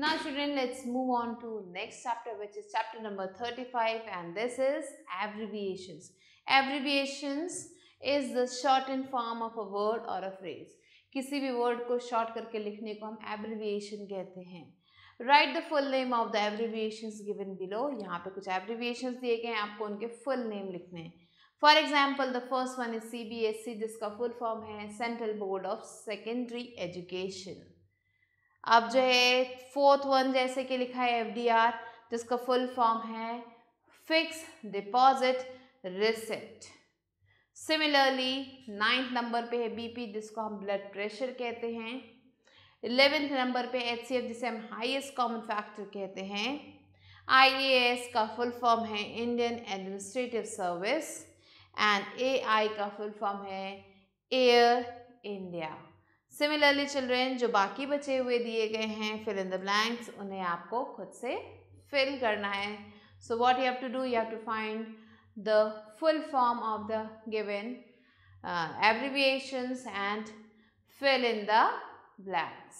Now children, let's move on to next chapter which is chapter number 35 and this is abbreviations. Abbreviations is the shortened form of a word or a phrase. किसी भी word को short करके लिखने को हम abbreviation कहते हैं right the full name of the abbreviation given below यहाँ पे कुछ एब्रीविएशन दिए गए हैं आपको उनके फुल नेम लिखने हैं for example the first one is C जिसका फुल फॉर्म है central board of secondary education अब जो है फोर्थ वन जैसे कि लिखा है एफडीआर जिसका फुल फॉर्म है fix deposit receipt similarly ninth number पे है बीपी जिसको हम ब्लड प्रेशर कहते हैं इलेवेंथ नंबर पे एच जिसे हम हाईएस्ट कॉमन फैक्टर कहते हैं आईएएस का फुल फॉर्म है Indian administrative service and AI का फुल फॉर्म है एयर इंडिया सिमिलरली चिल्ड्रेन जो बाकी बचे हुए दिए गए हैं फिल इन द ब्लैंक्स उन्हें आपको खुद से फिल करना है so what you have to do you have to find the full form of the given abbreviations and fill in the blanks